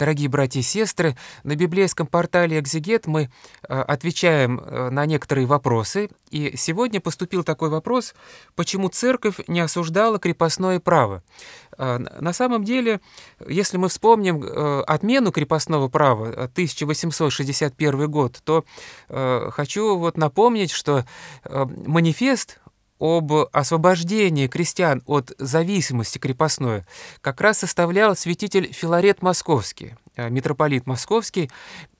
Дорогие братья и сестры, на библейском портале «Экзегет» мы э, отвечаем э, на некоторые вопросы, и сегодня поступил такой вопрос, почему церковь не осуждала крепостное право. Э, на самом деле, если мы вспомним отмену крепостного права 1861 год, то хочу вот напомнить, что манифест об освобождении крестьян от зависимости крепостной как раз составлял святитель Филарет Московский, э, митрополит Московский,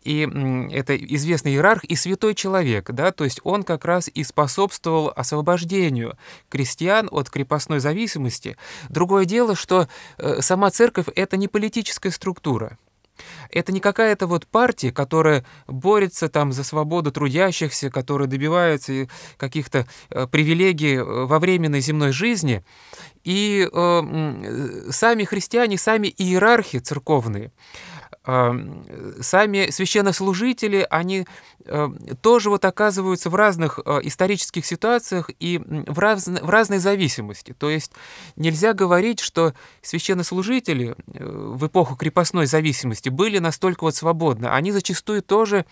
и это известный иерарх и святой человек, да, то есть он как раз и способствовал освобождению крестьян от крепостной зависимости. Другое дело, что э, сама церковь — это не политическая структура, это не какая-то вот партия, которая борется там за свободу трудящихся, которая добивается э, каких-то э, привилегий э, во временной земной жизни. И э, сами христиане, сами иерархи церковные, а, сами священнослужители, они э, тоже вот оказываются в разных э, исторических ситуациях и в, раз, в разной зависимости. То есть нельзя говорить, что священнослужители э, в эпоху крепостной зависимости были настолько вот свободны. Они зачастую тоже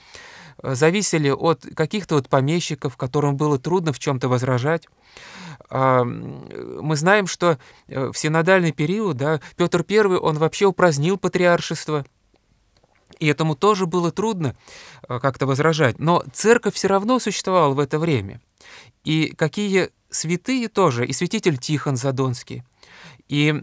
зависели от каких-то вот помещиков, которым было трудно в чем-то возражать а, мы знаем, что в синодальный период да, Петр I, он вообще упразднил патриаршество – и этому тоже было трудно э, как-то возражать. Но церковь все равно существовала в это время. И какие святые тоже, и святитель Тихон Задонский, и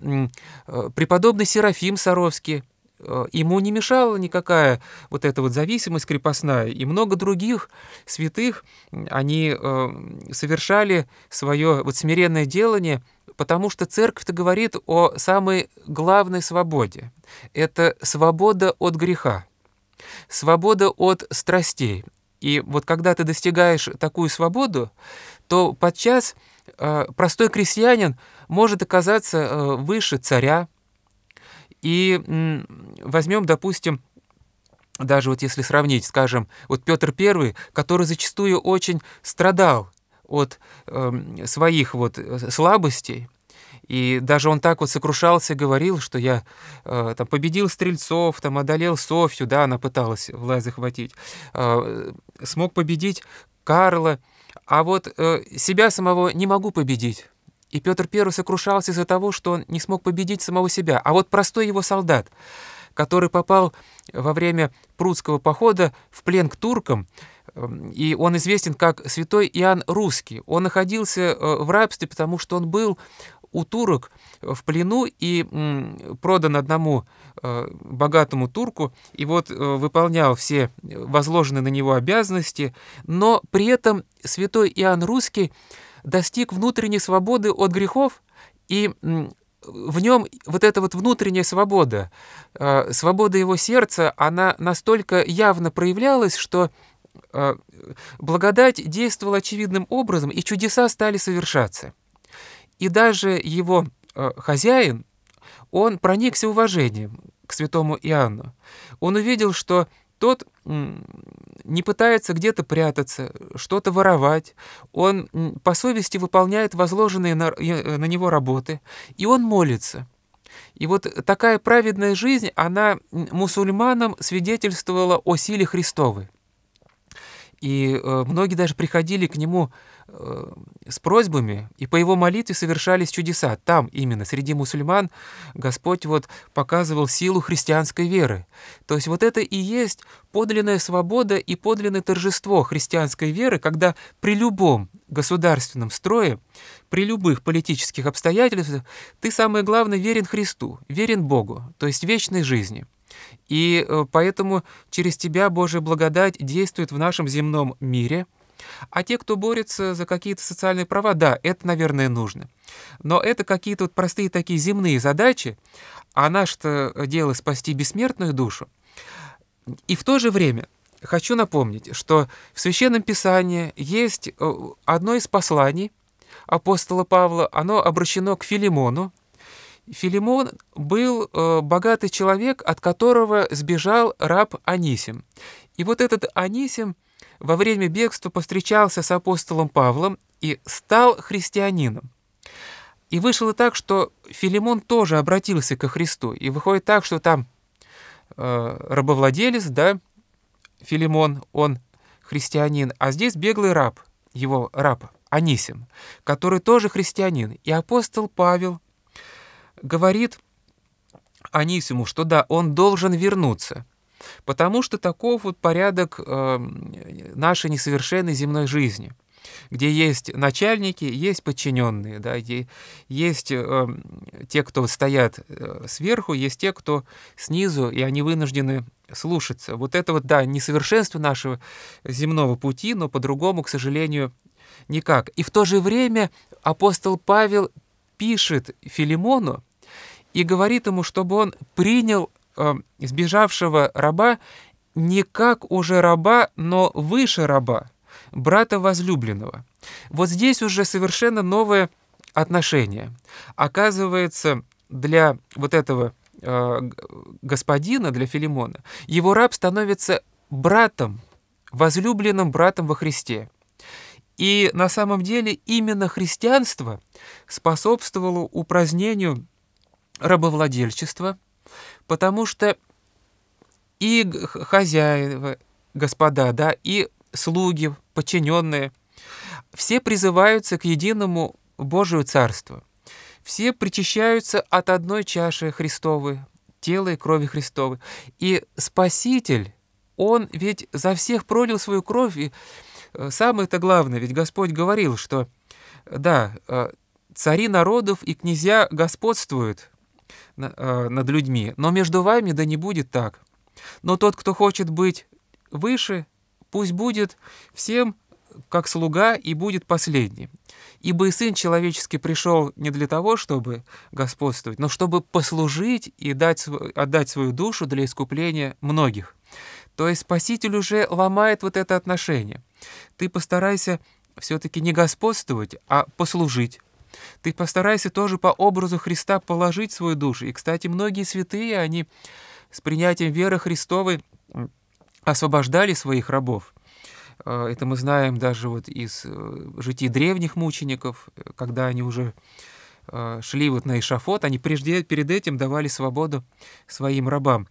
э, преподобный Серафим Саровский – Э, ему не мешала никакая вот эта вот зависимость крепостная, и много других святых, они э, совершали свое вот смиренное делание, потому что церковь-то говорит о самой главной свободе. Это свобода от греха, свобода от страстей. И вот когда ты достигаешь такую свободу, то подчас э, простой крестьянин может оказаться выше царя, и возьмем, допустим, даже вот если сравнить, скажем, вот Петр I, который зачастую очень страдал от э, своих вот э, слабостей, и даже он так вот сокрушался, говорил, что я э, там победил стрельцов, там одолел Софью, да, она пыталась власть захватить, э, смог победить Карла, а вот э, себя самого не могу победить. И Петр I сокрушался из-за того, что он не смог победить самого себя. А вот простой его солдат, который попал во время прусского похода в плен к туркам, эм, и он известен как святой Иоанн Русский. Он находился э, в рабстве, потому что он был у турок в плену и продан одному э, богатому турку, и вот э, выполнял все возложенные на него обязанности, но при этом святой Иоанн Русский достиг внутренней свободы от грехов, и в нем вот эта вот внутренняя свобода, э, свобода его сердца, она настолько явно проявлялась, что э, благодать действовала очевидным образом, и чудеса стали совершаться. И даже его э, хозяин, он проникся уважением к святому Иоанну. Он увидел, что тот не пытается где-то прятаться, что-то воровать. Он по совести выполняет возложенные на, э, на него работы, и он молится. И вот такая праведная жизнь, она мусульманам свидетельствовала о силе Христовой. И э, многие даже приходили к нему э, с просьбами, и по его молитве совершались чудеса. Там именно, среди мусульман, Господь вот показывал силу христианской веры. То есть вот это и есть подлинная свобода и подлинное торжество христианской веры, когда при любом государственном строе, при любых политических обстоятельствах ты, самое главное, верен Христу, верен Богу, то есть вечной жизни. И э, поэтому через тебя Божья благодать действует в нашем земном мире. А те, кто борется за какие-то социальные права, да, это, наверное, нужно. Но это какие-то вот простые такие земные задачи, а наше дело спасти бессмертную душу. И в то же время хочу напомнить, что в Священном Писании есть э, одно из посланий апостола Павла, оно обращено к Филимону, Филимон был э, богатый человек, от которого сбежал раб Анисим. И вот этот Анисим во время бегства повстречался с апостолом Павлом и стал христианином. И вышло так, что Филимон тоже обратился ко Христу. И выходит так, что там э, рабовладелец, да, Филимон, он христианин, а здесь беглый раб, его раб Анисим, который тоже христианин. И апостол Павел говорит Анисиму, что да, он должен вернуться, потому что таков вот порядок эм, нашей несовершенной земной жизни – где есть начальники, есть подчиненные, да, где есть э, те, кто стоят э, сверху, есть те, кто снизу, и они вынуждены слушаться. Вот это вот, да, несовершенство нашего земного пути, но по-другому, к сожалению, никак. И в то же время апостол Павел пишет Филимону, и говорит ему, чтобы он принял э, сбежавшего раба не как уже раба, но выше раба, брата возлюбленного. Вот здесь уже совершенно новое отношение. Оказывается, для вот этого э, господина, для Филимона, его раб становится братом, возлюбленным братом во Христе. И на самом деле именно христианство способствовало упразднению рабовладельчества, потому что и хозяева, господа, да, и слуги, подчиненные, все призываются к единому Божию Царству. Все причащаются от одной чаши Христовой, тела и крови Христовой. И Спаситель, Он ведь за всех пролил свою кровь. И э, самое это главное, ведь Господь говорил, что, да, э, цари народов и князья господствуют – Э, над людьми. Но между вами да не будет так. Но тот, кто хочет быть выше, пусть будет всем как слуга и будет последним. Ибо и Сын Человеческий пришел не для того, чтобы господствовать, но чтобы послужить и дать, отдать свою душу для искупления многих. То есть Спаситель уже ломает вот это отношение. Ты постарайся все-таки не господствовать, а послужить. Ты постарайся тоже по образу Христа положить свою душу. И, кстати, многие святые, они с принятием веры Христовой освобождали своих рабов. Э, это мы знаем даже вот из э, житий древних мучеников, э, когда они уже шли вот на эшафот, они прежде, перед этим давали свободу своим рабам.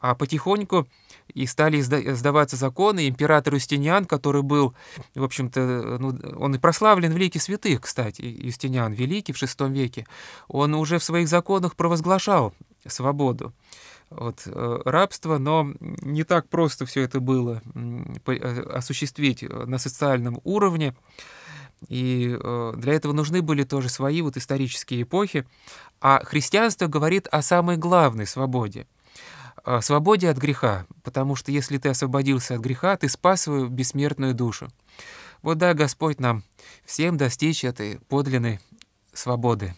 А потихоньку и стали издаваться законы. Император Юстиниан, который был, в общем-то, ну, он и прославлен в лике святых, кстати, Юстиниан Великий в VI веке, он уже в своих законах провозглашал свободу от э, рабства, но не так просто все это было э, осуществить э, на социальном уровне. И для этого нужны были тоже свои вот исторические эпохи. А христианство говорит о самой главной свободе – свободе от греха, потому что если ты освободился от греха, ты спас свою бессмертную душу. Вот да, Господь нам всем достичь этой подлинной свободы.